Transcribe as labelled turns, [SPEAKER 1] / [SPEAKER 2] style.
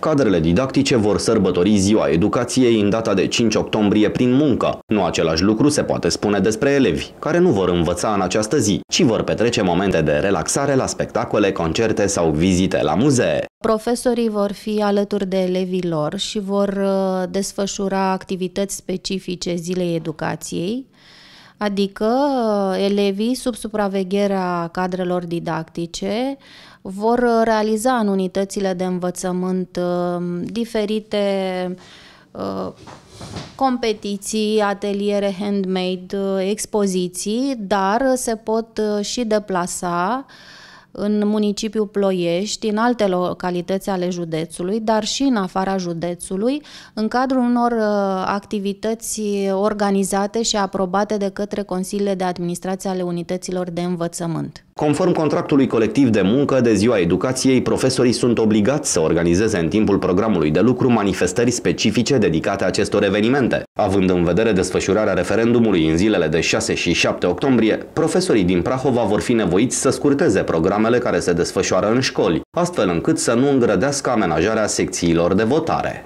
[SPEAKER 1] Cadrele didactice vor sărbători Ziua Educației în data de 5 octombrie prin muncă. Nu același lucru se poate spune despre elevi, care nu vor învăța în această zi, ci vor petrece momente de relaxare la spectacole, concerte sau vizite la muzee.
[SPEAKER 2] Profesorii vor fi alături de elevii lor și vor uh, desfășura activități specifice Zilei Educației, adică uh, elevii sub supravegherea cadrelor didactice vor uh, realiza în unitățile de învățământ uh, diferite competiții, ateliere handmade, expoziții, dar se pot și deplasa uh, în municipiul Ploiești, în alte localități ale județului, dar și în afara județului, în cadrul unor uh, activități organizate și aprobate de către Consiliile de Administrație ale Unităților de Învățământ.
[SPEAKER 1] Conform contractului colectiv de muncă de ziua educației, profesorii sunt obligați să organizeze în timpul programului de lucru manifestări specifice dedicate acestor evenimente. Având în vedere desfășurarea referendumului în zilele de 6 și 7 octombrie, profesorii din Prahova vor fi nevoiți să scurteze programele care se desfășoară în școli, astfel încât să nu îngrădească amenajarea secțiilor de votare.